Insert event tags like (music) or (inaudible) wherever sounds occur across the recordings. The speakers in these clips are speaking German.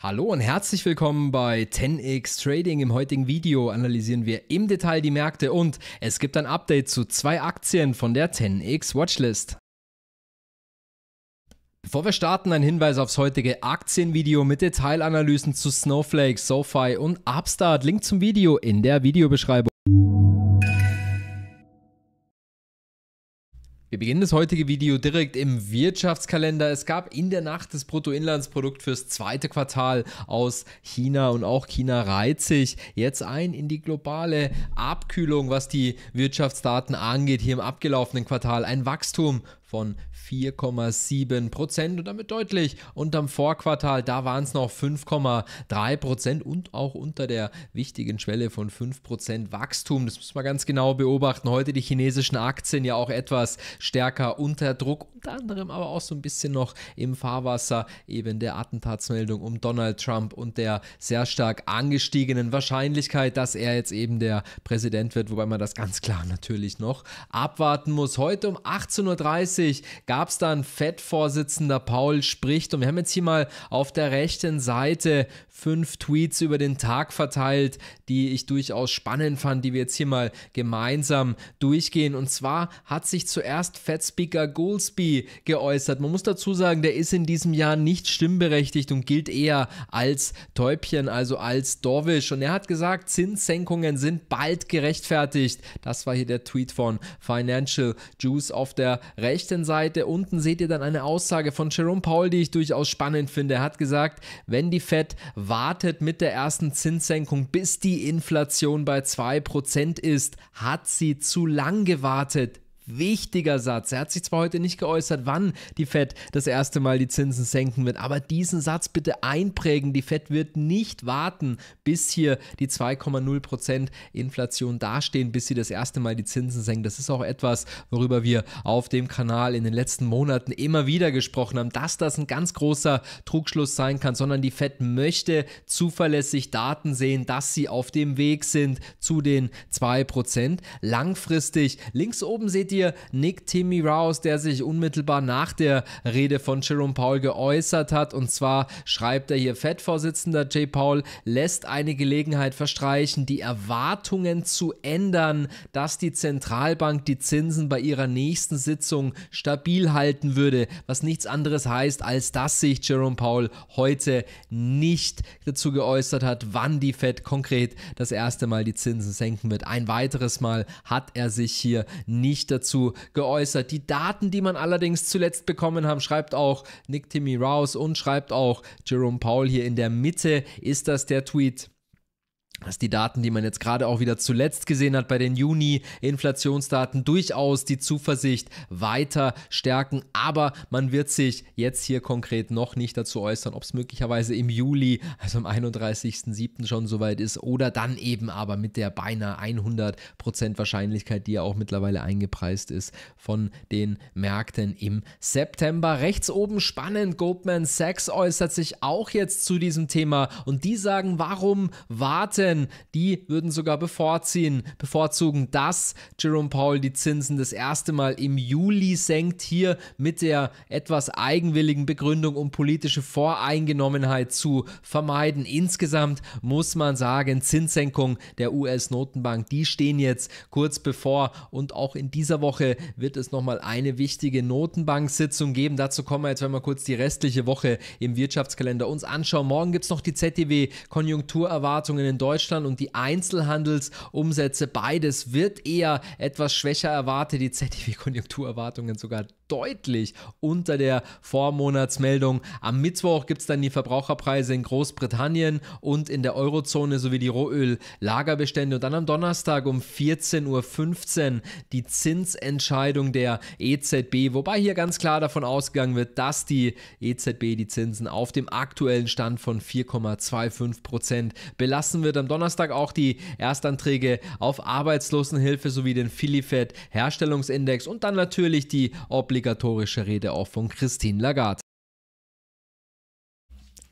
Hallo und herzlich willkommen bei 10x Trading. Im heutigen Video analysieren wir im Detail die Märkte und es gibt ein Update zu zwei Aktien von der 10x Watchlist. Bevor wir starten, ein Hinweis aufs heutige Aktienvideo mit Detailanalysen zu Snowflake, SoFi und Upstart. Link zum Video in der Videobeschreibung. Wir beginnen das heutige Video direkt im Wirtschaftskalender. Es gab in der Nacht das Bruttoinlandsprodukt fürs zweite Quartal aus China und auch China reiht sich jetzt ein in die globale Abkühlung, was die Wirtschaftsdaten angeht. Hier im abgelaufenen Quartal ein Wachstum von 4,7 Prozent und damit deutlich unterm Vorquartal. Da waren es noch 5,3 Prozent und auch unter der wichtigen Schwelle von 5 Prozent Wachstum. Das muss man ganz genau beobachten. Heute die chinesischen Aktien ja auch etwas stärker unter Druck unter anderem aber auch so ein bisschen noch im Fahrwasser eben der Attentatsmeldung um Donald Trump und der sehr stark angestiegenen Wahrscheinlichkeit, dass er jetzt eben der Präsident wird, wobei man das ganz klar natürlich noch abwarten muss. Heute um 18.30 Uhr gab es dann FED-Vorsitzender Paul spricht und wir haben jetzt hier mal auf der rechten Seite fünf Tweets über den Tag verteilt, die ich durchaus spannend fand, die wir jetzt hier mal gemeinsam durchgehen. Und zwar hat sich zuerst FED-Speaker Goolsby geäußert. Man muss dazu sagen, der ist in diesem Jahr nicht stimmberechtigt und gilt eher als Täubchen, also als Dorwisch. Und er hat gesagt, Zinssenkungen sind bald gerechtfertigt. Das war hier der Tweet von Financial Juice auf der rechten Seite. Unten seht ihr dann eine Aussage von Jerome Powell, die ich durchaus spannend finde. Er hat gesagt, wenn die Fed wartet mit der ersten Zinssenkung, bis die Inflation bei 2% ist, hat sie zu lang gewartet. Wichtiger Satz. Er hat sich zwar heute nicht geäußert, wann die Fed das erste Mal die Zinsen senken wird, aber diesen Satz bitte einprägen. Die Fed wird nicht warten, bis hier die 2,0% Inflation dastehen, bis sie das erste Mal die Zinsen senken. Das ist auch etwas, worüber wir auf dem Kanal in den letzten Monaten immer wieder gesprochen haben, dass das ein ganz großer Trugschluss sein kann, sondern die Fed möchte zuverlässig Daten sehen, dass sie auf dem Weg sind zu den 2%. Langfristig, links oben seht ihr hier Nick Timmy Rouse, der sich unmittelbar nach der Rede von Jerome Powell geäußert hat. Und zwar schreibt er hier, FED-Vorsitzender Jay Powell lässt eine Gelegenheit verstreichen, die Erwartungen zu ändern, dass die Zentralbank die Zinsen bei ihrer nächsten Sitzung stabil halten würde, was nichts anderes heißt, als dass sich Jerome Powell heute nicht dazu geäußert hat, wann die Fed konkret das erste Mal die Zinsen senken wird. Ein weiteres Mal hat er sich hier nicht dazu dazu geäußert. Die Daten, die man allerdings zuletzt bekommen haben, schreibt auch Nick Timmy Rouse und schreibt auch Jerome Powell hier in der Mitte, ist das der Tweet dass die Daten, die man jetzt gerade auch wieder zuletzt gesehen hat bei den Juni-Inflationsdaten, durchaus die Zuversicht weiter stärken. Aber man wird sich jetzt hier konkret noch nicht dazu äußern, ob es möglicherweise im Juli, also am 31.07. schon soweit ist oder dann eben aber mit der beinahe 100% Wahrscheinlichkeit, die ja auch mittlerweile eingepreist ist von den Märkten im September. Rechts oben spannend, Goldman Sachs äußert sich auch jetzt zu diesem Thema und die sagen, warum warten Banken, die würden sogar bevorziehen, bevorzugen, dass Jerome Powell die Zinsen das erste Mal im Juli senkt, hier mit der etwas eigenwilligen Begründung, um politische Voreingenommenheit zu vermeiden. Insgesamt muss man sagen, Zinssenkung der US-Notenbank, die stehen jetzt kurz bevor und auch in dieser Woche wird es nochmal eine wichtige Notenbank-Sitzung geben. Dazu kommen wir jetzt, wenn wir kurz die restliche Woche im Wirtschaftskalender uns anschauen. Morgen gibt es noch die ZDW Konjunkturerwartungen in Deutschland. Deutschland und die Einzelhandelsumsätze. Beides wird eher etwas schwächer erwartet. Die ZDW-Konjunkturerwartungen sogar deutlich unter der Vormonatsmeldung. Am Mittwoch gibt es dann die Verbraucherpreise in Großbritannien und in der Eurozone sowie die Rohöl-Lagerbestände. Und dann am Donnerstag um 14.15 Uhr die Zinsentscheidung der EZB, wobei hier ganz klar davon ausgegangen wird, dass die EZB die Zinsen auf dem aktuellen Stand von 4,25 Prozent belassen wird. Am Donnerstag auch die Erstanträge auf Arbeitslosenhilfe sowie den Filifed Herstellungsindex und dann natürlich die obligatorische Rede auch von Christine Lagarde.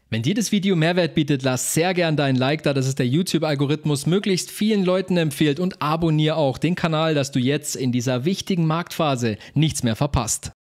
Wenn dir das Video Mehrwert bietet, lass sehr gern dein Like da, dass es der YouTube-Algorithmus möglichst vielen Leuten empfiehlt und abonniere auch den Kanal, dass du jetzt in dieser wichtigen Marktphase nichts mehr verpasst.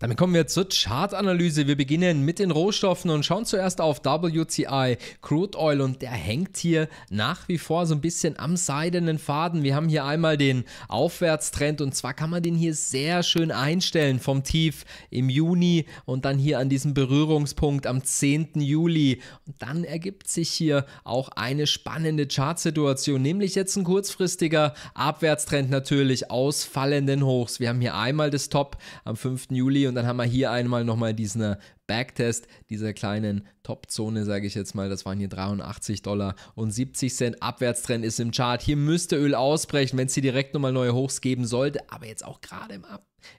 Damit kommen wir zur Chartanalyse. Wir beginnen mit den Rohstoffen und schauen zuerst auf WTI, Crude Oil und der hängt hier nach wie vor so ein bisschen am seidenen Faden. Wir haben hier einmal den Aufwärtstrend und zwar kann man den hier sehr schön einstellen vom Tief im Juni und dann hier an diesem Berührungspunkt am 10. Juli. Und dann ergibt sich hier auch eine spannende Chartsituation, nämlich jetzt ein kurzfristiger Abwärtstrend natürlich aus fallenden Hochs. Wir haben hier einmal das Top am 5. Juli und dann haben wir hier einmal nochmal diesen äh, Backtest dieser kleinen Top-Zone, sage ich jetzt mal. Das waren hier 83 Dollar und 70 Cent. Abwärtstrend ist im Chart. Hier müsste Öl ausbrechen, wenn es hier direkt nochmal neue Hochs geben sollte. Aber jetzt auch gerade im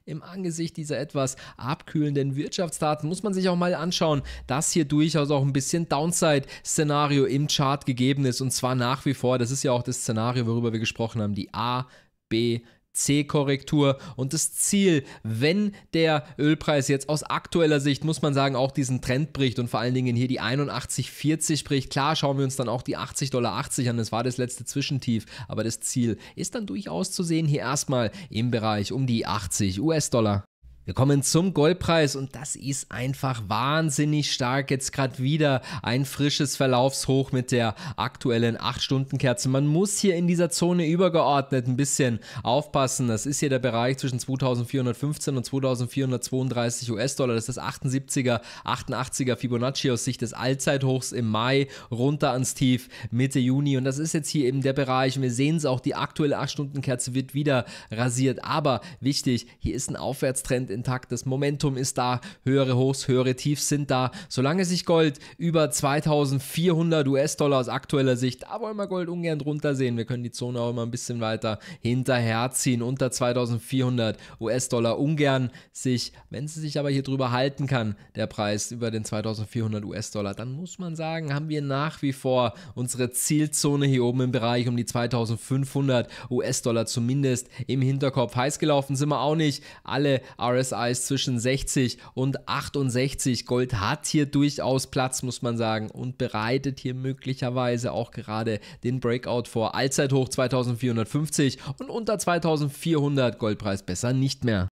im Angesicht dieser etwas abkühlenden Wirtschaftsdaten muss man sich auch mal anschauen, dass hier durchaus auch ein bisschen Downside-Szenario im Chart gegeben ist. Und zwar nach wie vor, das ist ja auch das Szenario, worüber wir gesprochen haben, die A, B, C-Korrektur und das Ziel, wenn der Ölpreis jetzt aus aktueller Sicht, muss man sagen, auch diesen Trend bricht und vor allen Dingen hier die 81,40 bricht, klar schauen wir uns dann auch die 80,80 Dollar an, das war das letzte Zwischentief, aber das Ziel ist dann durchaus zu sehen hier erstmal im Bereich um die 80 US-Dollar. Wir kommen zum Goldpreis und das ist einfach wahnsinnig stark. Jetzt gerade wieder ein frisches Verlaufshoch mit der aktuellen 8-Stunden-Kerze. Man muss hier in dieser Zone übergeordnet ein bisschen aufpassen. Das ist hier der Bereich zwischen 2415 und 2432 US-Dollar. Das ist das 78er, 88er Fibonacci aus Sicht des Allzeithochs im Mai runter ans Tief Mitte Juni. Und das ist jetzt hier eben der Bereich. wir sehen es auch, die aktuelle 8-Stunden-Kerze wird wieder rasiert. Aber wichtig, hier ist ein Aufwärtstrend in intakt, das Momentum ist da, höhere Hochs, höhere Tiefs sind da. Solange sich Gold über 2400 US-Dollar aus aktueller Sicht, da wollen wir Gold ungern drunter sehen. Wir können die Zone auch immer ein bisschen weiter hinterherziehen. Unter 2400 US-Dollar ungern sich, wenn sie sich aber hier drüber halten kann, der Preis über den 2400 US-Dollar, dann muss man sagen, haben wir nach wie vor unsere Zielzone hier oben im Bereich um die 2500 US-Dollar zumindest im Hinterkopf. Heiß gelaufen sind wir auch nicht. Alle RS RSIs zwischen 60 und 68. Gold hat hier durchaus Platz, muss man sagen, und bereitet hier möglicherweise auch gerade den Breakout vor. Allzeithoch 2450 und unter 2400 Goldpreis besser nicht mehr.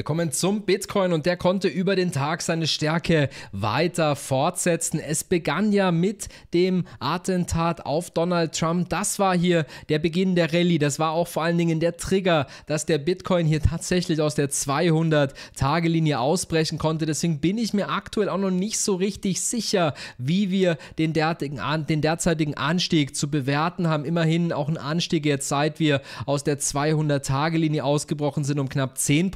Wir kommen zum Bitcoin und der konnte über den Tag seine Stärke weiter fortsetzen. Es begann ja mit dem Attentat auf Donald Trump. Das war hier der Beginn der Rallye. Das war auch vor allen Dingen der Trigger, dass der Bitcoin hier tatsächlich aus der 200-Tage-Linie ausbrechen konnte. Deswegen bin ich mir aktuell auch noch nicht so richtig sicher, wie wir den, derartigen, den derzeitigen Anstieg zu bewerten haben. Immerhin auch ein Anstieg jetzt, seit wir aus der 200-Tage-Linie ausgebrochen sind, um knapp 10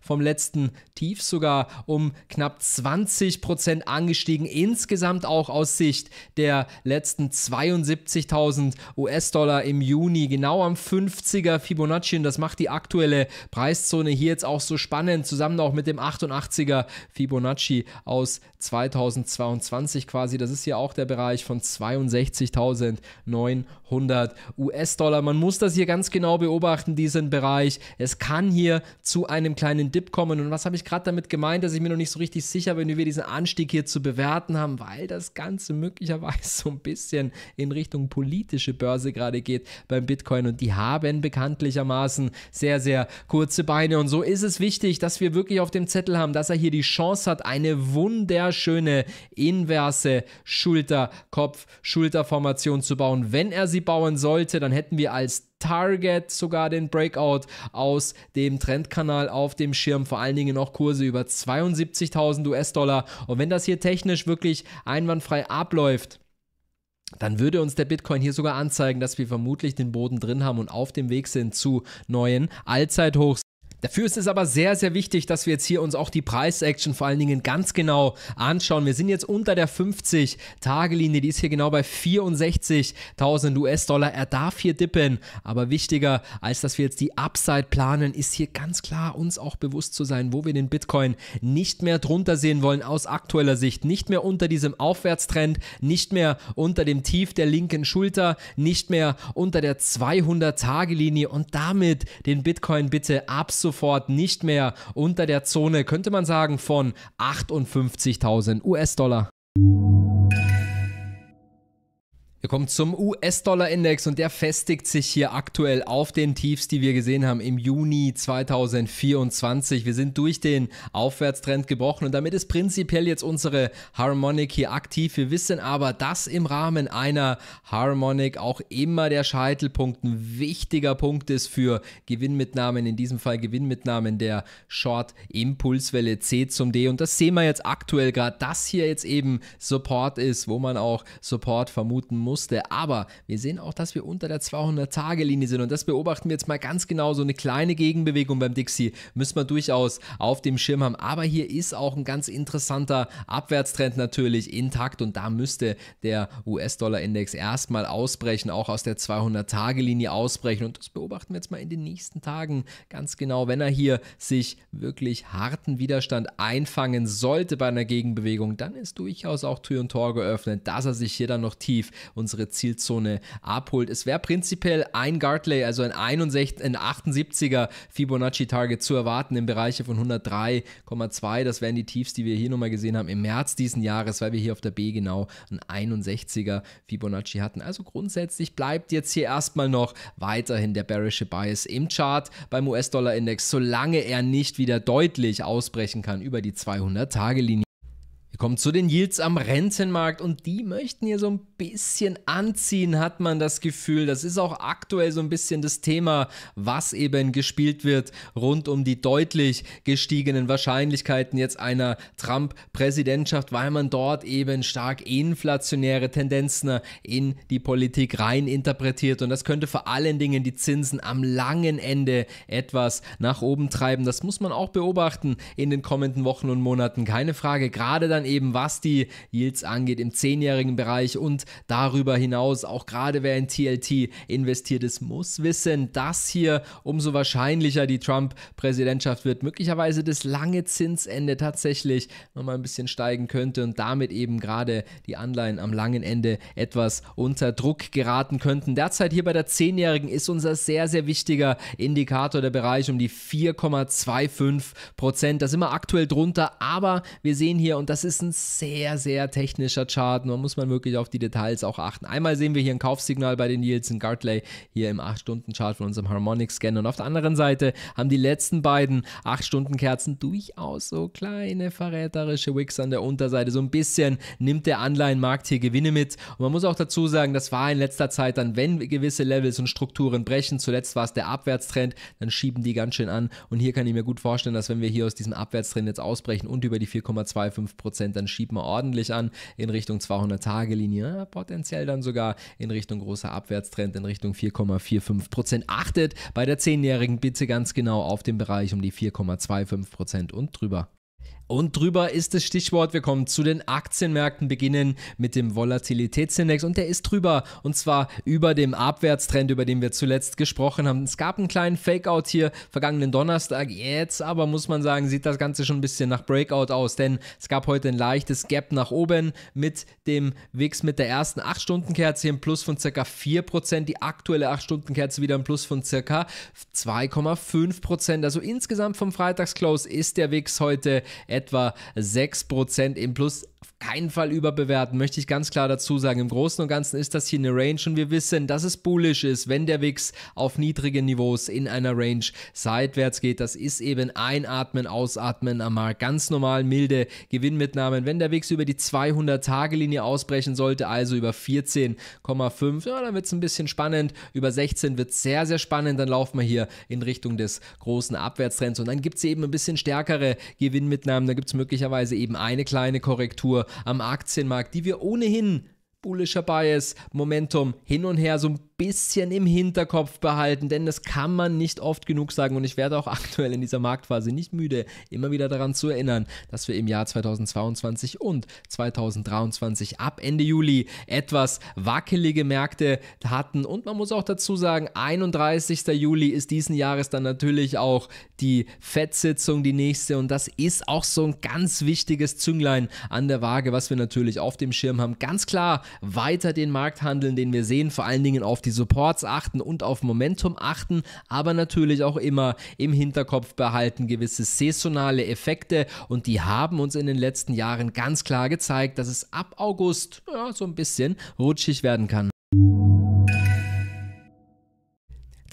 vom letzten Tief sogar um knapp 20 Prozent angestiegen. Insgesamt auch aus Sicht der letzten 72.000 US-Dollar im Juni, genau am 50er Fibonacci. Und das macht die aktuelle Preiszone hier jetzt auch so spannend, zusammen auch mit dem 88er Fibonacci aus 2022 quasi. Das ist hier auch der Bereich von 62.900 US-Dollar. Man muss das hier ganz genau beobachten, diesen Bereich. Es kann hier zu einem kleinen kleinen Dip kommen. Und was habe ich gerade damit gemeint, dass ich mir noch nicht so richtig sicher bin, wie wir diesen Anstieg hier zu bewerten haben, weil das Ganze möglicherweise (laughs) so ein bisschen in Richtung politische Börse gerade geht beim Bitcoin. Und die haben bekanntlichermaßen sehr, sehr kurze Beine. Und so ist es wichtig, dass wir wirklich auf dem Zettel haben, dass er hier die Chance hat, eine wunderschöne inverse Schulter-Kopf-Schulterformation zu bauen. Wenn er sie bauen sollte, dann hätten wir als Target sogar den Breakout aus dem Trendkanal auf dem Schirm, vor allen Dingen auch Kurse über 72.000 US-Dollar. Und wenn das hier technisch wirklich einwandfrei abläuft, dann würde uns der Bitcoin hier sogar anzeigen, dass wir vermutlich den Boden drin haben und auf dem Weg sind zu neuen Allzeithochs. Dafür ist es aber sehr, sehr wichtig, dass wir jetzt hier uns auch die preis action vor allen Dingen ganz genau anschauen. Wir sind jetzt unter der 50-Tage-Linie, die ist hier genau bei 64.000 US-Dollar. Er darf hier dippen, aber wichtiger als dass wir jetzt die Upside planen, ist hier ganz klar uns auch bewusst zu sein, wo wir den Bitcoin nicht mehr drunter sehen wollen aus aktueller Sicht, nicht mehr unter diesem Aufwärtstrend, nicht mehr unter dem Tief der linken Schulter, nicht mehr unter der 200-Tage-Linie und damit den Bitcoin bitte ab sofort sofort nicht mehr unter der Zone, könnte man sagen, von 58.000 US-Dollar. Wir kommen zum US-Dollar-Index und der festigt sich hier aktuell auf den Tiefs, die wir gesehen haben im Juni 2024. Wir sind durch den Aufwärtstrend gebrochen und damit ist prinzipiell jetzt unsere Harmonic hier aktiv. Wir wissen aber, dass im Rahmen einer Harmonic auch immer der Scheitelpunkt ein wichtiger Punkt ist für Gewinnmitnahmen, in diesem Fall Gewinnmitnahmen der Short-Impulswelle C zum D. Und das sehen wir jetzt aktuell gerade, dass hier jetzt eben Support ist, wo man auch Support vermuten muss musste. Aber wir sehen auch, dass wir unter der 200-Tage-Linie sind und das beobachten wir jetzt mal ganz genau. So eine kleine Gegenbewegung beim Dixie müssen wir durchaus auf dem Schirm haben. Aber hier ist auch ein ganz interessanter Abwärtstrend natürlich intakt und da müsste der US-Dollar-Index erstmal ausbrechen, auch aus der 200-Tage-Linie ausbrechen. Und das beobachten wir jetzt mal in den nächsten Tagen ganz genau, wenn er hier sich wirklich harten Widerstand einfangen sollte bei einer Gegenbewegung, dann ist durchaus auch Tür und Tor geöffnet, dass er sich hier dann noch tief und unsere Zielzone abholt. Es wäre prinzipiell ein Guardlay, also ein, 61, ein 78er Fibonacci-Target zu erwarten im Bereich von 103,2. Das wären die Tiefs, die wir hier nochmal gesehen haben im März diesen Jahres, weil wir hier auf der B genau ein 61er Fibonacci hatten. Also grundsätzlich bleibt jetzt hier erstmal noch weiterhin der bearische Bias im Chart beim US-Dollar-Index, solange er nicht wieder deutlich ausbrechen kann über die 200-Tage-Linie. Wir kommen zu den Yields am Rentenmarkt und die möchten hier so ein bisschen anziehen, hat man das Gefühl. Das ist auch aktuell so ein bisschen das Thema, was eben gespielt wird rund um die deutlich gestiegenen Wahrscheinlichkeiten jetzt einer Trump-Präsidentschaft, weil man dort eben stark inflationäre Tendenzen in die Politik rein interpretiert und das könnte vor allen Dingen die Zinsen am langen Ende etwas nach oben treiben. Das muss man auch beobachten in den kommenden Wochen und Monaten, keine Frage. Gerade dann dann eben, was die Yields angeht im zehnjährigen Bereich und darüber hinaus auch gerade wer in TLT investiert ist, muss wissen, dass hier umso wahrscheinlicher die Trump-Präsidentschaft wird, möglicherweise das lange Zinsende tatsächlich nochmal ein bisschen steigen könnte und damit eben gerade die Anleihen am langen Ende etwas unter Druck geraten könnten. Derzeit hier bei der zehnjährigen ist unser sehr, sehr wichtiger Indikator der Bereich um die 4,25 Prozent. Da sind wir aktuell drunter, aber wir sehen hier, und das ist ist ein sehr, sehr technischer Chart. Nur muss man wirklich auf die Details auch achten. Einmal sehen wir hier ein Kaufsignal bei den Yields in Gartley, hier im 8-Stunden-Chart von unserem Harmonic-Scan. Und auf der anderen Seite haben die letzten beiden 8-Stunden-Kerzen durchaus so kleine verräterische Wicks an der Unterseite. So ein bisschen nimmt der Anleihenmarkt hier Gewinne mit. Und man muss auch dazu sagen, das war in letzter Zeit dann, wenn gewisse Levels und Strukturen brechen, zuletzt war es der Abwärtstrend, dann schieben die ganz schön an. Und hier kann ich mir gut vorstellen, dass wenn wir hier aus diesem Abwärtstrend jetzt ausbrechen und über die 4,25 Prozent, dann schiebt man ordentlich an in Richtung 200-Tage-Linie, ja, potenziell dann sogar in Richtung großer Abwärtstrend in Richtung 4,45 Prozent. Achtet bei der 10-Jährigen bitte ganz genau auf den Bereich um die 4,25 Prozent und drüber. Und drüber ist das Stichwort. Wir kommen zu den Aktienmärkten, beginnen mit dem Volatilitätsindex und der ist drüber und zwar über dem Abwärtstrend, über den wir zuletzt gesprochen haben. Es gab einen kleinen Fakeout hier vergangenen Donnerstag. Jetzt aber muss man sagen, sieht das Ganze schon ein bisschen nach Breakout aus, denn es gab heute ein leichtes Gap nach oben mit dem Wix mit der ersten 8-Stunden-Kerze hier im Plus von circa 4%, die aktuelle 8-Stunden-Kerze wieder im Plus von circa 2,5%. Also insgesamt vom Freitagsclose ist der Wix heute etwa 6% im Plus keinen Fall überbewerten, möchte ich ganz klar dazu sagen. Im Großen und Ganzen ist das hier eine Range und wir wissen, dass es bullish ist, wenn der Wix auf niedrigen Niveaus in einer Range seitwärts geht. Das ist eben einatmen, ausatmen am Markt. Ganz normal milde Gewinnmitnahmen. Wenn der Wix über die 200-Tage-Linie ausbrechen sollte, also über 14,5, ja, dann wird es ein bisschen spannend. Über 16 wird es sehr, sehr spannend. Dann laufen wir hier in Richtung des großen Abwärtstrends und dann gibt es eben ein bisschen stärkere Gewinnmitnahmen. Da gibt es möglicherweise eben eine kleine Korrektur am Aktienmarkt, die wir ohnehin bullischer Bias, Momentum hin und her so ein bisschen im Hinterkopf behalten, denn das kann man nicht oft genug sagen und ich werde auch (laughs) aktuell in dieser Marktphase nicht müde, immer wieder daran zu erinnern, dass wir im Jahr 2022 und 2023 ab Ende Juli etwas wackelige Märkte hatten und man muss auch dazu sagen, 31. Juli ist diesen Jahres dann natürlich auch die FED-Sitzung, die nächste und das ist auch so ein ganz wichtiges Zünglein an der Waage, was wir natürlich auf dem Schirm haben. Ganz klar, weiter den Markt handeln, den wir sehen, vor allen Dingen auf die Supports achten und auf Momentum achten, aber natürlich auch immer im Hinterkopf behalten gewisse saisonale Effekte und die haben uns in den letzten Jahren ganz klar gezeigt, dass es ab August ja, so ein bisschen rutschig werden kann.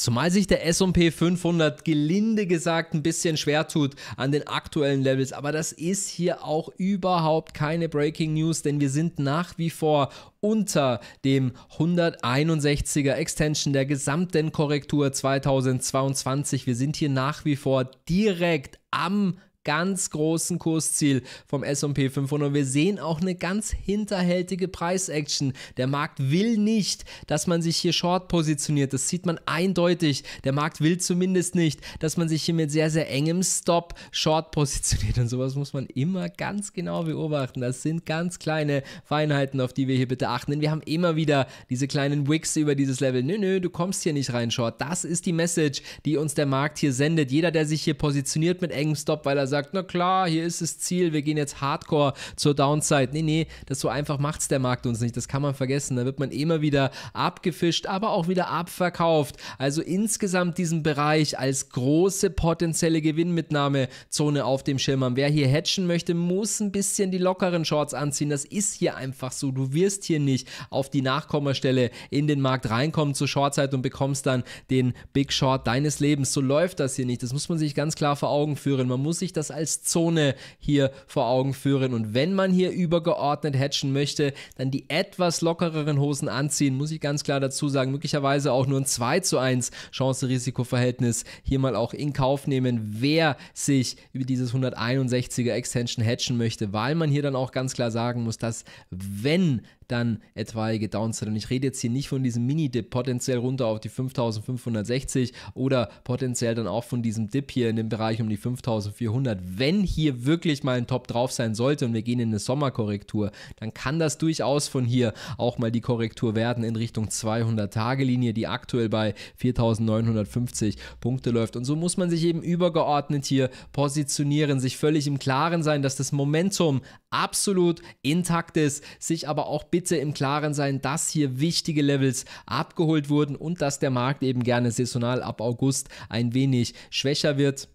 Zumal sich der S&P 500 gelinde gesagt ein bisschen schwer tut an den aktuellen Levels, aber das ist hier auch überhaupt keine Breaking News, denn wir sind nach wie vor unter dem 161er Extension der gesamten Korrektur 2022. Wir sind hier nach wie vor direkt am ganz großen Kursziel vom S&P 500. Wir sehen auch eine ganz hinterhältige Preisaction. Der Markt will nicht, dass man sich hier short positioniert. Das sieht man eindeutig. Der Markt will zumindest nicht, dass man sich hier mit sehr, sehr engem Stop short positioniert. Und sowas muss man immer ganz genau beobachten. Das sind ganz kleine Feinheiten, auf die wir hier bitte achten. Denn wir haben immer wieder diese kleinen Wicks über dieses Level. Nö, nö, du kommst hier nicht rein short. Das ist die Message, die uns der Markt hier sendet. Jeder, der sich hier positioniert mit engem Stop, weil er sagt, na klar, hier ist das Ziel, wir gehen jetzt hardcore zur Downside. Nee, nee, das so einfach macht es der Markt uns nicht. Das kann man vergessen. Da wird man immer wieder abgefischt, aber auch wieder abverkauft. Also insgesamt diesen Bereich als große potenzielle Gewinnmitnahmezone auf dem Schirm haben. Wer hier hatchen möchte, muss ein bisschen die lockeren Shorts anziehen. Das ist hier einfach so. Du wirst hier nicht auf die Nachkommastelle in den Markt reinkommen zur Shortzeit und bekommst dann den Big Short deines Lebens. So läuft das hier nicht. Das muss man sich ganz klar vor Augen führen. Man muss sich das das als Zone hier vor Augen führen. Und wenn man hier übergeordnet hatchen möchte, dann die etwas lockereren Hosen anziehen, muss ich ganz klar dazu sagen. Möglicherweise auch nur ein 2 zu 1 Chance-Risiko-Verhältnis hier mal auch in Kauf nehmen, wer sich über dieses 161er Extension hatchen möchte, weil man hier dann auch ganz klar sagen muss, dass wenn dann etwaige Downside. Und ich rede jetzt hier nicht von diesem Mini-Dip potenziell runter auf die 5560 oder potenziell dann auch von diesem Dip hier in dem Bereich um die 5400. Wenn hier wirklich mal ein Top drauf sein sollte und wir gehen in eine Sommerkorrektur, dann kann das durchaus von hier auch mal die Korrektur werden in Richtung 200-Tage-Linie, die aktuell bei 4950 Punkte läuft. Und so muss man sich eben übergeordnet hier positionieren, sich völlig im Klaren sein, dass das Momentum absolut intakt ist, sich aber auch bitte bitte im Klaren sein, dass hier wichtige Levels abgeholt wurden und dass der Markt eben gerne saisonal ab August ein wenig schwächer wird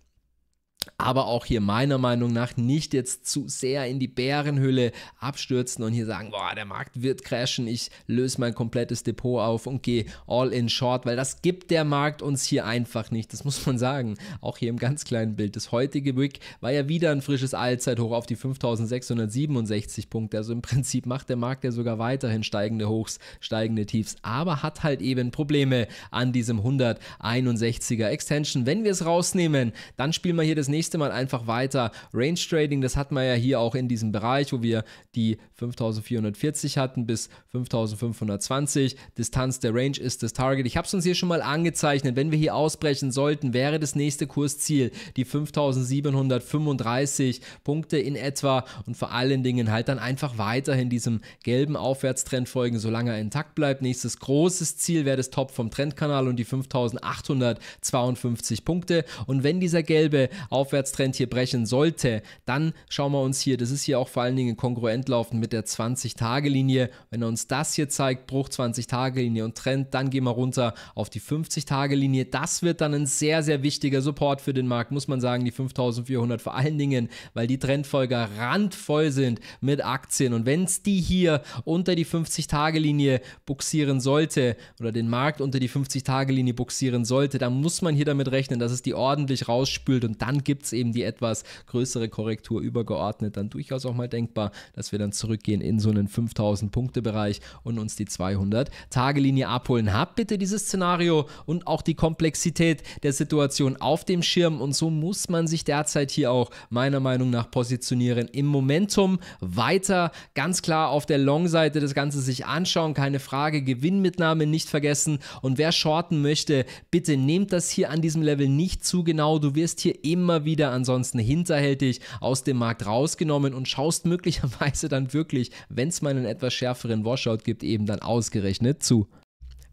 aber auch hier meiner Meinung nach nicht jetzt zu sehr in die Bärenhülle abstürzen und hier sagen, boah, der Markt wird crashen, ich löse mein komplettes Depot auf und gehe all in short, weil das gibt der Markt uns hier einfach nicht, das muss man sagen. Auch hier im ganz kleinen Bild. Das heutige Wick war ja wieder ein frisches Allzeithoch auf die 5667 Punkte, also im Prinzip macht der Markt ja sogar weiterhin steigende Hochs, steigende Tiefs, aber hat halt eben Probleme an diesem 161er Extension. Wenn wir es rausnehmen, dann spielen wir hier das nächste nächste Mal einfach weiter. Range Trading, das hat man ja hier auch in diesem Bereich, wo wir die 5440 hatten bis 5520. Distanz der Range ist das Target. Ich habe es uns hier schon mal angezeichnet. Wenn wir hier ausbrechen sollten, wäre das nächste Kursziel die 5735 Punkte in etwa und vor allen Dingen halt dann einfach weiterhin diesem gelben Aufwärtstrend folgen, solange er intakt bleibt. Nächstes großes Ziel wäre das Top vom Trendkanal und die 5852 Punkte. Und wenn dieser gelbe Aufwärtstrend Aufwärtstrend hier brechen sollte, dann schauen wir uns hier, das ist hier auch vor allen Dingen kongruent laufend mit der 20-Tage-Linie. Wenn er uns das hier zeigt, Bruch 20-Tage-Linie und Trend, dann gehen wir runter auf die 50-Tage-Linie. Das wird dann ein sehr, sehr wichtiger Support für den Markt, muss man sagen, die 5400 vor allen Dingen, weil die Trendfolger randvoll sind mit Aktien. Und wenn es die hier unter die 50-Tage-Linie buxieren sollte oder den Markt unter die 50-Tage-Linie buxieren sollte, dann muss man hier damit rechnen, dass es die ordentlich rausspült und dann gibt gibt es eben die etwas größere Korrektur übergeordnet, dann durchaus auch mal denkbar, dass wir dann zurückgehen in so einen 5000-Punkte-Bereich und uns die 200-Tage-Linie abholen. Habt bitte dieses Szenario und auch die Komplexität der Situation auf dem Schirm und so muss man sich derzeit hier auch meiner Meinung nach positionieren. Im Momentum weiter ganz klar auf der Long-Seite das Ganze sich anschauen, keine Frage, Gewinnmitnahme nicht vergessen und wer shorten möchte, bitte nehmt das hier an diesem Level nicht zu genau, du wirst hier immer immer wieder ansonsten hinterhältig aus dem Markt rausgenommen und schaust möglicherweise dann wirklich, wenn es mal einen etwas schärferen Washout gibt, eben dann ausgerechnet zu.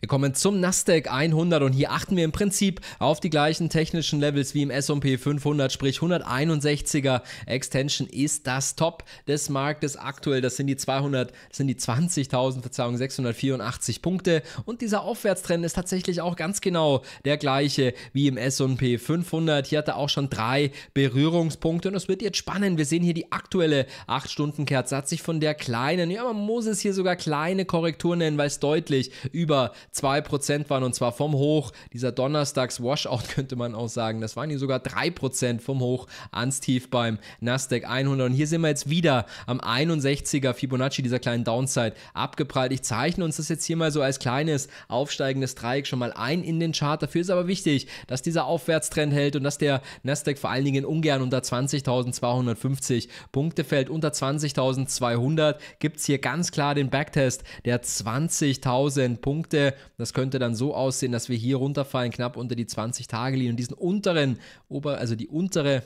Wir kommen zum Nasdaq 100 und hier achten wir im Prinzip auf die gleichen technischen Levels wie im S&P 500, sprich 161er Extension ist das Top des Marktes aktuell. Das sind die 200, das sind die 20.000, Verzeihung, 684 Punkte und dieser Aufwärtstrend ist tatsächlich auch ganz genau der gleiche wie im S&P 500. Hier hat er auch schon drei Berührungspunkte und es wird jetzt spannend. Wir sehen hier die aktuelle 8-Stunden-Kerze hat sich von der kleinen, ja man muss es hier sogar kleine Korrektur nennen, weil es deutlich über 2% waren und zwar vom Hoch. Dieser Donnerstags-Washout (laughs) könnte man auch sagen. Das waren hier sogar 3% vom Hoch ans Tief beim Nasdaq 100. Und hier sind wir jetzt wieder am 61er Fibonacci dieser kleinen Downside abgeprallt. Ich zeichne uns das jetzt hier mal so als kleines aufsteigendes Dreieck schon mal ein in den Chart. Dafür ist aber wichtig, dass dieser Aufwärtstrend hält und dass der Nasdaq vor allen Dingen ungern unter 20.250 Punkte fällt. Unter 20.200 gibt es hier ganz klar den Backtest der 20.000 Punkte das könnte dann so aussehen, dass wir hier runterfallen, knapp unter die 20-Tage-Linie und diesen unteren, also die untere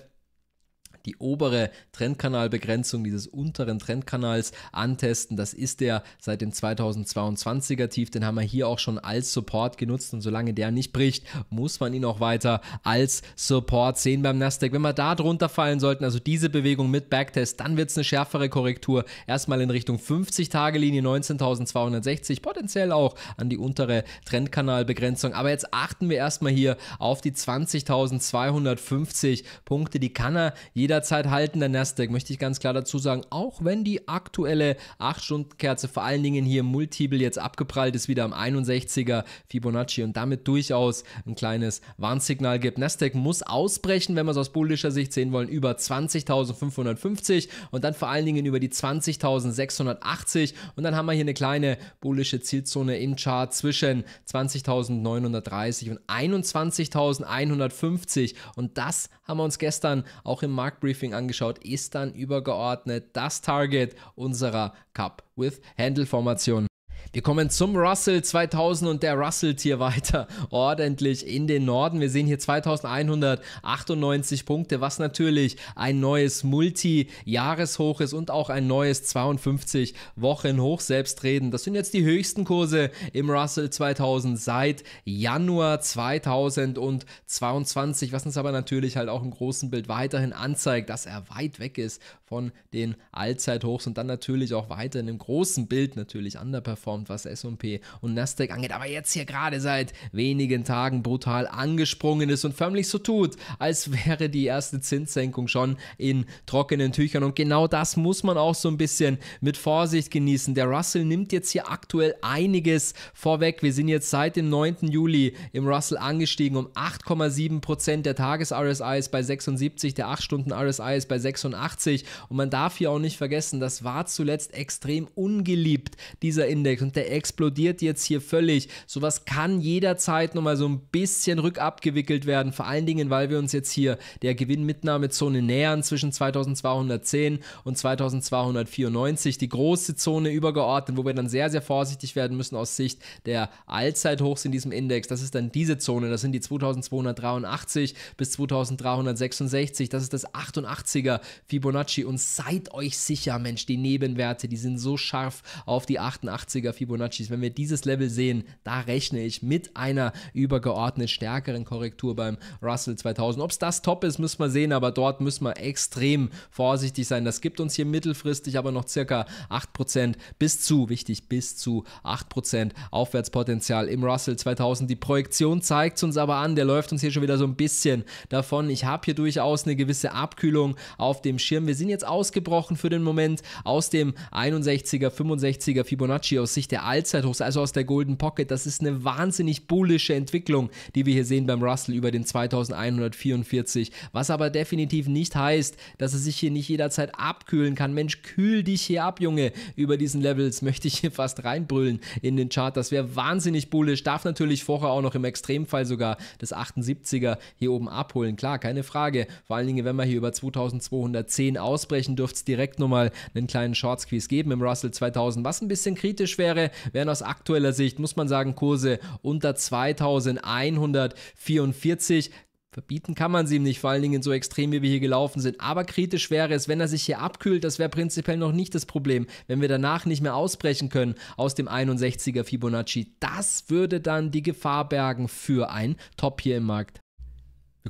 die obere Trendkanalbegrenzung dieses unteren Trendkanals antesten. Das ist der seit dem 2022er Tief, den haben wir hier auch schon als Support genutzt und solange der nicht bricht, muss man ihn auch weiter als Support sehen beim Nasdaq. Wenn wir da drunter fallen sollten, also diese Bewegung mit Backtest, dann wird es eine schärfere Korrektur. Erstmal in Richtung 50-Tage-Linie 19.260, potenziell auch an die untere Trendkanalbegrenzung. Aber jetzt achten wir erstmal hier auf die 20.250 Punkte. Die kann er jeder jederzeit halten, der Nasdaq, möchte ich ganz klar dazu sagen. Auch wenn die aktuelle 8-Stunden-Kerze vor allen Dingen hier im Multiple jetzt abgeprallt ist, wieder am 61er Fibonacci und damit durchaus ein kleines Warnsignal gibt. Nasdaq muss ausbrechen, wenn wir es aus bullischer Sicht sehen wollen, über 20.550 und dann vor allen Dingen über die 20.680 und dann haben wir hier eine kleine bullische Zielzone im Chart zwischen 20.930 und 21.150 und das haben wir uns gestern auch im Markt Marktbriefing angeschaut, ist dann übergeordnet das Target unserer Cup with Handle Formation. Wir kommen zum Russell 2000 und der Russell hier weiter (laughs) ordentlich in den Norden. Wir sehen hier 2198 Punkte, was natürlich ein neues Multi-Jahreshoch ist und auch ein neues 52 Wochen Hoch selbstredend. Das sind jetzt die höchsten Kurse im Russell 2000 seit Januar 2022, was uns aber natürlich halt auch im großen Bild weiterhin anzeigt, dass er weit weg ist von den Allzeithochs und dann natürlich auch weiterhin im großen Bild natürlich underperformt und was SP und Nasdaq angeht, aber jetzt hier gerade seit wenigen Tagen brutal angesprungen ist und förmlich so tut, als wäre die erste Zinssenkung schon in trockenen Tüchern. Und genau das muss man auch so ein bisschen mit Vorsicht genießen. Der Russell nimmt jetzt hier aktuell einiges vorweg. Wir sind jetzt seit dem 9. Juli im Russell angestiegen um 8,7 Prozent. Der Tages-RSI ist bei 76, der 8-Stunden-RSI ist bei 86. Und man darf hier auch nicht vergessen, das war zuletzt extrem ungeliebt, dieser Index. Und und der explodiert jetzt hier völlig. Sowas kann jederzeit nochmal so ein bisschen rückabgewickelt werden, vor allen Dingen, weil wir uns jetzt hier der Gewinnmitnahmezone nähern zwischen 2210 und 2294, die große Zone übergeordnet, wo wir dann sehr, sehr vorsichtig werden müssen aus Sicht der Allzeithochs in diesem Index. Das ist dann diese Zone, das sind die 2283 bis 2366, das ist das 88er Fibonacci und seid euch sicher, Mensch, die Nebenwerte, die sind so scharf auf die 88er Fibonaccis, wenn wir dieses Level sehen, da rechne ich mit einer übergeordnet stärkeren Korrektur beim Russell 2000. Ob es das top ist, müssen wir sehen, aber dort müssen wir extrem vorsichtig sein. Das gibt uns hier mittelfristig aber noch circa 8% bis zu, wichtig, bis zu 8% Aufwärtspotenzial im Russell 2000. Die Projektion zeigt es uns aber an, der läuft uns hier schon wieder so ein bisschen davon. Ich habe hier durchaus eine gewisse Abkühlung auf dem Schirm. Wir sind jetzt ausgebrochen für den Moment aus dem 61er, 65er Fibonacci aus Sicht wirklich der Allzeithochs, also aus der Golden Pocket. Das ist eine wahnsinnig bullische Entwicklung, die wir hier sehen beim Russell über den 2144. Was aber definitiv nicht heißt, dass er sich hier nicht jederzeit abkühlen kann. Mensch, kühl dich hier ab, Junge. Über diesen Levels möchte ich hier fast reinbrüllen in den Chart. Das wäre wahnsinnig bullisch. Darf natürlich vorher auch noch im Extremfall sogar das 78er hier oben abholen. Klar, keine Frage. Vor allen Dingen, wenn wir hier über 2210 ausbrechen, dürfte es direkt nochmal einen kleinen Short Squeeze geben im Russell 2000, was ein bisschen kritisch wäre Aktionäre wären aus aktueller Sicht, muss man sagen, Kurse unter 2144. Verbieten kann man sie ihm nicht, vor allen Dingen so extrem, wie wir hier gelaufen sind. Aber kritisch wäre es, wenn er sich hier abkühlt, das wäre prinzipiell noch nicht das Problem. Wenn wir danach nicht mehr ausbrechen können aus dem 61er Fibonacci, das würde dann die Gefahr bergen für ein Top hier im Markt.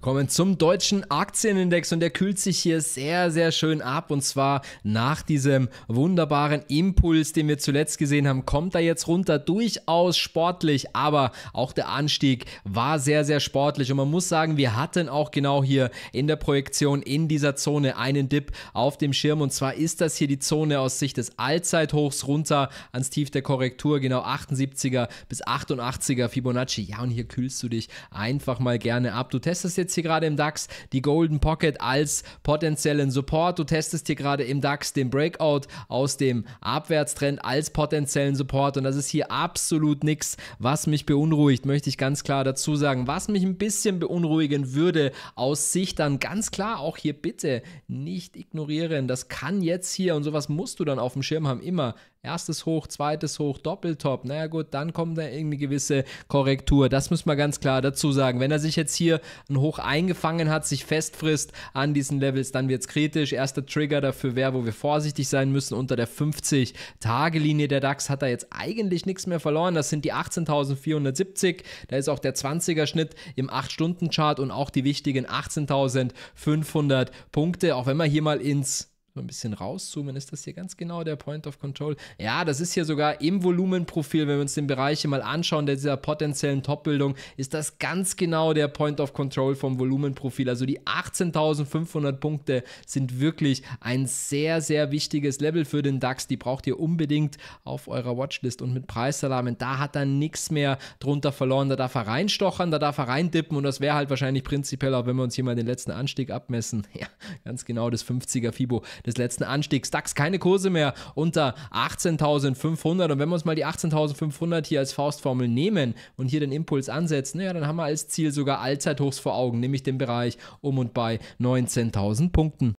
Wir zum deutschen Aktienindex und der kühlt sich hier sehr, sehr schön ab. Und zwar nach diesem wunderbaren Impuls, den wir zuletzt gesehen haben, kommt er jetzt runter. Durchaus sportlich, aber auch der Anstieg war sehr, sehr sportlich. Und man muss sagen, wir hatten auch genau hier in der Projektion in dieser Zone einen Dip auf dem Schirm. Und zwar ist das hier die Zone aus Sicht des Allzeithochs runter ans Tief der Korrektur, genau 78er bis 88er Fibonacci. Ja, und hier kühlst du dich einfach mal gerne ab. Du testest jetzt jetzt hier gerade im DAX die Golden Pocket als potenziellen Support. Du testest hier gerade im DAX den Breakout aus dem Abwärtstrend als potenziellen Support und das ist hier absolut nichts, was mich beunruhigt, möchte ich ganz klar dazu sagen. Was mich ein bisschen beunruhigen würde aus Sicht dann ganz klar auch hier bitte nicht ignorieren. Das kann jetzt hier und sowas musst du dann auf dem Schirm haben immer Erstes Hoch, zweites Hoch, Doppeltop. Na ja, gut, dann kommt da irgendeine gewisse Korrektur. Das muss man ganz klar dazu sagen. Wenn er sich jetzt hier ein Hoch eingefangen hat, sich festfrisst an diesen Levels, dann wird es kritisch. Erster Trigger dafür wäre, wo wir vorsichtig sein müssen, unter der 50-Tage-Linie der DAX hat er jetzt eigentlich nichts mehr verloren. Das sind die 18.470. Da ist auch der 20er-Schnitt im 8-Stunden-Chart und auch die wichtigen 18.500 Punkte. Auch wenn wir hier mal ins Mal ein bisschen rauszoomen, ist das hier ganz genau der Point of Control. Ja, das ist hier sogar im Volumenprofil, wenn wir uns den Bereich hier mal anschauen, der dieser potenziellen Topbildung, ist das ganz genau der Point of Control vom Volumenprofil. Also die 18.500 Punkte sind wirklich ein sehr, sehr wichtiges Level für den DAX. Die braucht ihr unbedingt auf eurer Watchlist und mit Preisalarmen. Da hat er nichts mehr drunter verloren. Da darf er reinstochern, da darf er reindippen und das wäre halt wahrscheinlich prinzipiell, auch wenn wir uns hier mal den letzten Anstieg abmessen. (laughs) Ja, ganz genau das 50er Fibo des letzten Anstiegs. DAX keine Kurse mehr unter 18.500 und wenn wir uns mal die 18.500 hier als Faustformel nehmen und hier den Impuls ansetzen, ja, dann haben wir als Ziel sogar Allzeithochs vor Augen, nämlich den Bereich um und bei 19.000 Punkten.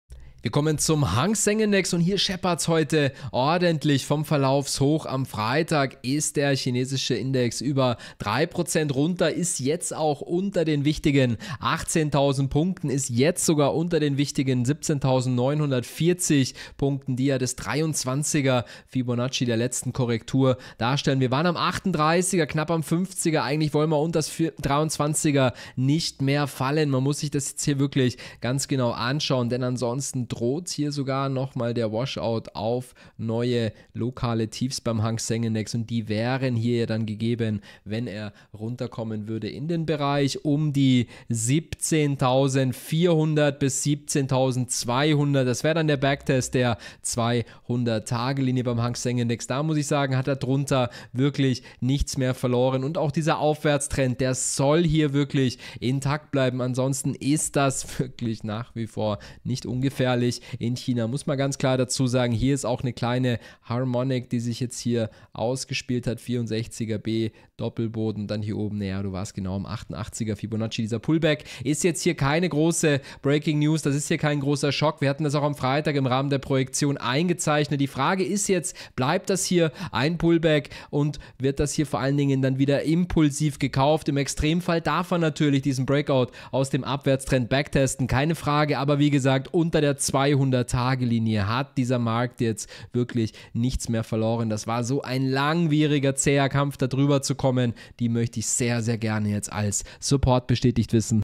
Wir kommen zum Hang Seng Index und hier scheppert es heute ordentlich vom Verlaufshoch. Am Freitag ist der chinesische Index über 3% runter, ist jetzt auch unter den wichtigen 18.000 Punkten, ist jetzt sogar unter den wichtigen 17.940 Punkten, die ja das 23er Fibonacci der letzten Korrektur darstellen. Wir waren am 38er, knapp am 50er, eigentlich wollen wir unter das 23er nicht mehr fallen. Man muss sich das jetzt hier wirklich ganz genau anschauen, denn ansonsten droht hier sogar nochmal der Washout auf neue lokale Tiefs beim Hang Seng Index und die wären hier ja dann gegeben, wenn er runterkommen würde in den Bereich um die 17.400 bis 17.200. Das wäre dann der Backtest der 200-Tage-Linie beim Hang Seng Index. Da muss ich sagen, hat er drunter wirklich nichts mehr verloren und auch dieser Aufwärtstrend, der soll hier wirklich intakt bleiben. Ansonsten ist das (laughs) wirklich nach wie vor nicht ungefährlich lächerlich in China, muss man ganz klar dazu sagen. Hier ist auch eine kleine Harmonic, die sich jetzt hier ausgespielt hat. 64er B, Doppelboden, dann hier oben, naja, du warst genau im 88er Fibonacci. Dieser Pullback ist jetzt hier keine große Breaking News, das ist hier kein großer Schock. Wir hatten das auch am Freitag im Rahmen der Projektion eingezeichnet. Die Frage ist jetzt, bleibt das hier ein Pullback und wird das hier vor allen Dingen dann wieder impulsiv gekauft? Im Extremfall darf man natürlich diesen Breakout aus dem Abwärtstrend backtesten, keine Frage, aber wie gesagt, unter der 200-Tage-Linie hat dieser Markt jetzt wirklich nichts mehr verloren. Das war so ein langwieriger, zäher Kampf, da drüber zu kommen. Die möchte ich sehr, sehr gerne jetzt als Support bestätigt wissen.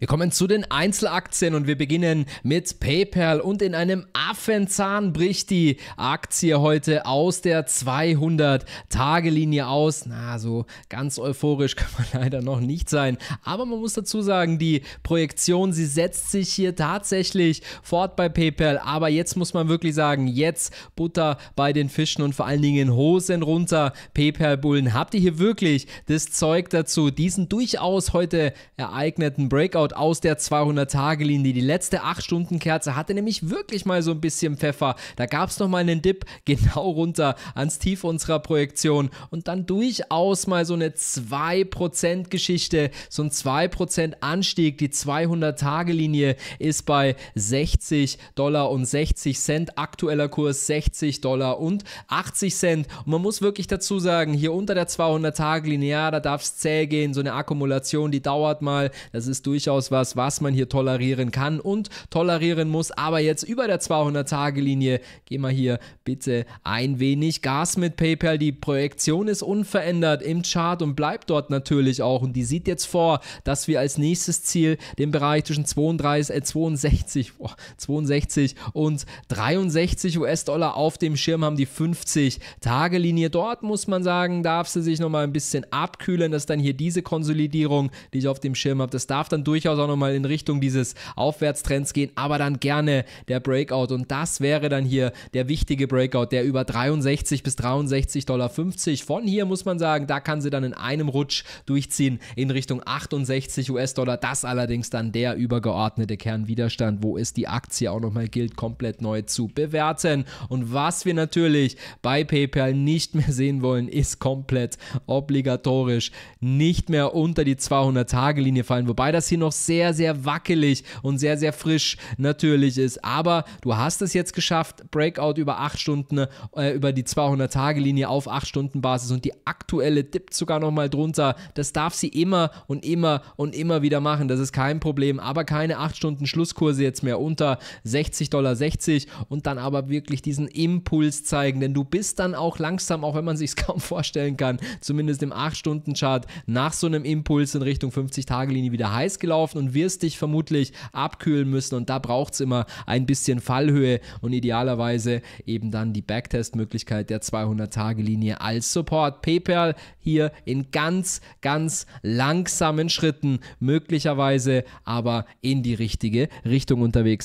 Wir kommen zu den Einzelaktien und wir beginnen mit PayPal und in einem Affenzahn bricht die Aktie heute aus der 200-Tage-Linie aus. Na, so ganz euphorisch (laughs) kann man leider noch nicht sein, aber man muss dazu sagen, die Projektion, sie setzt sich hier tatsächlich fort bei PayPal, aber jetzt muss man wirklich sagen, jetzt Butter bei den Fischen und vor allen Dingen Hosen runter, PayPal-Bullen, habt ihr hier wirklich das Zeug dazu, diesen durchaus heute ereigneten Breakout Shoutout aus der 200-Tage-Linie. Die letzte 8-Stunden-Kerze hatte nämlich wirklich mal so ein bisschen Pfeffer. Da gab es nochmal einen Dip (laughs) genau runter ans Tief unserer Projektion und dann durchaus mal so eine 2%-Geschichte, so ein 2%-Anstieg. Die 200-Tage-Linie ist bei 60 Dollar und 60 Cent. Aktueller Kurs 60 Dollar und 80 Cent. Und man muss wirklich dazu sagen, hier unter der 200-Tage-Linie, ja, da darf es zäh gehen. So eine Akkumulation, die dauert mal. Das ist durchaus durchaus was, was man hier tolerieren kann und tolerieren muss. Aber jetzt über der 200-Tage-Linie gehen wir hier bitte ein wenig Gas mit PayPal. Die Projektion ist unverändert im Chart und bleibt dort natürlich auch. Und die sieht jetzt vor, dass wir als nächstes Ziel den Bereich zwischen 32, äh 62, oh, 62 und 63 US-Dollar auf dem Schirm haben, die 50-Tage-Linie. Dort muss man sagen, darf sie sich nochmal ein bisschen abkühlen, dass dann hier diese Konsolidierung, die ich auf dem Schirm habe, das darf dann durchaus durchaus auch nochmal in Richtung dieses Aufwärtstrends gehen, aber dann gerne der Breakout. Und das wäre dann hier der wichtige Breakout, der über 63 bis 63,50 Dollar. Von hier muss man sagen, da kann sie dann in einem Rutsch durchziehen in Richtung 68 US-Dollar. Das allerdings dann der übergeordnete Kernwiderstand, wo es die Aktie auch nochmal gilt, komplett neu zu bewerten. Und was wir natürlich bei PayPal nicht mehr sehen wollen, ist komplett obligatorisch nicht mehr unter die 200-Tage-Linie fallen. Wobei das hier noch sehr, sehr wackelig und sehr, sehr frisch natürlich ist. Aber du hast es jetzt geschafft, Breakout über 8 Stunden, äh, über die 200-Tage-Linie auf 8-Stunden-Basis und die aktuelle dippt sogar nochmal drunter. Das darf sie immer und immer und immer wieder machen. Das ist kein Problem. Aber keine 8-Stunden-Schlusskurse jetzt mehr unter 60,60 Dollar 60 und dann aber wirklich diesen Impuls zeigen. Denn du bist dann auch langsam, auch wenn man (laughs) sich es kaum vorstellen kann, zumindest im 8-Stunden-Chart nach so einem Impuls in Richtung 50-Tage-Linie wieder heiß gelaufen laufen und wirst dich vermutlich abkühlen müssen und da braucht es immer ein bisschen Fallhöhe und idealerweise eben dann die Backtest-Möglichkeit der 200-Tage-Linie als Support. PayPal hier in ganz, ganz langsamen Schritten möglicherweise aber in die richtige Richtung unterwegs.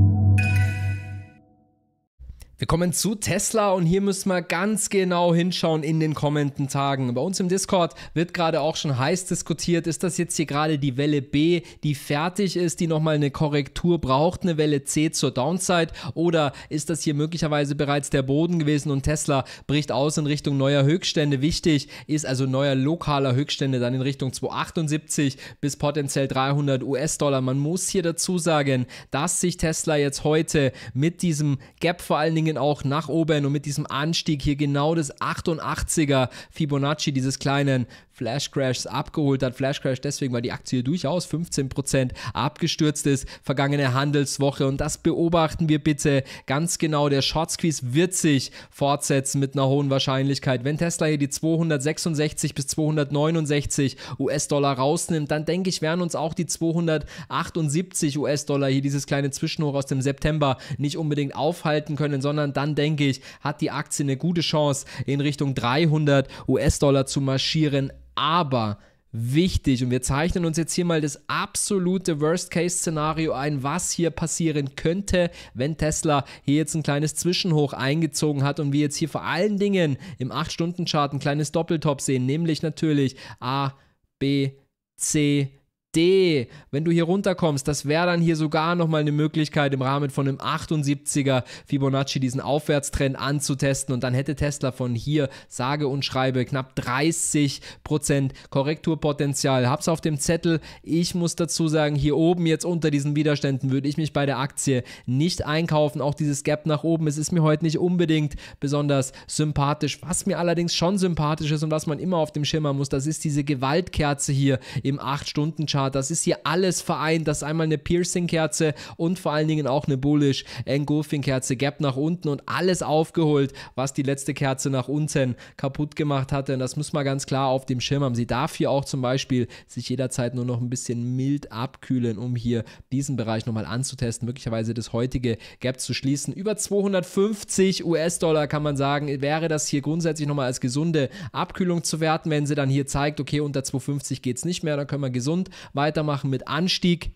Wir kommen zu Tesla und hier müssen wir ganz genau hinschauen in den kommenden Tagen. Bei uns im Discord wird gerade auch schon heiß diskutiert, ist das jetzt hier gerade die Welle B, die fertig ist, die nochmal eine Korrektur braucht, eine Welle C zur Downside oder ist das hier möglicherweise bereits der Boden gewesen und Tesla bricht aus in Richtung neuer Höchststände. Wichtig ist also neuer lokaler Höchststände dann in Richtung 278 bis potenziell 300 US-Dollar. Man muss hier dazu sagen, dass sich Tesla jetzt heute mit diesem Gap vor allen Dingen Belgien auch nach oben und mit diesem Anstieg hier genau das 88er Fibonacci dieses kleinen Flash Crashs abgeholt hat. Flash Crash deswegen, weil die Aktie durchaus 15% abgestürzt ist, vergangene Handelswoche. Und das beobachten wir bitte ganz genau. Der Short Squeeze wird sich fortsetzen mit einer hohen Wahrscheinlichkeit. Wenn Tesla hier die 266 bis 269 US-Dollar rausnimmt, dann denke ich, werden uns auch die 278 US-Dollar hier dieses kleine Zwischenhoch aus dem September nicht unbedingt aufhalten können, sondern dann denke ich, hat die Aktie eine gute Chance, in Richtung 300 US-Dollar zu marschieren aber wichtig und wir zeichnen uns jetzt hier mal das absolute Worst-Case-Szenario ein, was hier passieren könnte, wenn Tesla hier jetzt ein kleines Zwischenhoch eingezogen hat und wir jetzt hier vor allen Dingen im 8-Stunden-Chart ein kleines Doppeltop sehen, nämlich natürlich A, B, C, D. Wenn du hier runterkommst, das wäre dann hier sogar nochmal eine Möglichkeit, im Rahmen von einem 78er Fibonacci diesen Aufwärtstrend anzutesten. Und dann hätte Tesla von hier sage und schreibe knapp 30% Korrekturpotenzial. Hab's auf dem Zettel. Ich muss dazu sagen, hier oben jetzt unter diesen Widerständen würde ich mich bei der Aktie nicht einkaufen. Auch dieses Gap nach oben, es ist mir heute nicht unbedingt besonders sympathisch. Was mir allerdings schon sympathisch ist und was man immer auf dem Schirm haben muss, das ist diese Gewaltkerze hier im 8-Stunden-Chart Muskelkater. Das ist hier alles vereint. Das ist einmal eine Piercing-Kerze und vor allen Dingen auch eine Bullish Engulfing-Kerze. Gap nach unten und alles aufgeholt, was die letzte Kerze nach unten kaputt gemacht hatte. Und das muss man ganz klar auf dem Schirm haben. Sie darf hier auch zum Beispiel sich jederzeit nur noch ein bisschen mild abkühlen, um hier diesen Bereich nochmal anzutesten, möglicherweise das heutige Gap zu schließen. Über 250 US-Dollar kann man sagen, wäre das hier grundsätzlich nochmal als gesunde Abkühlung zu werten, wenn sie dann hier zeigt, okay, unter 250 geht es nicht mehr, dann können wir gesund weitermachen mit Anstieg.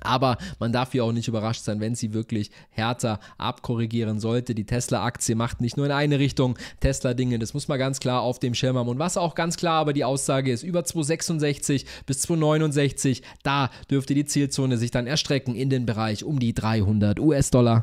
Aber man darf hier auch nicht überrascht sein, wenn sie wirklich härter abkorrigieren sollte. Die Tesla-Aktie macht nicht nur in eine Richtung Tesla-Dinge, das muss man ganz klar auf dem Schirm haben. Und was auch ganz klar aber die Aussage ist, über 266 bis 269, da dürfte die Zielzone sich dann erstrecken in den Bereich um die 300 US-Dollar.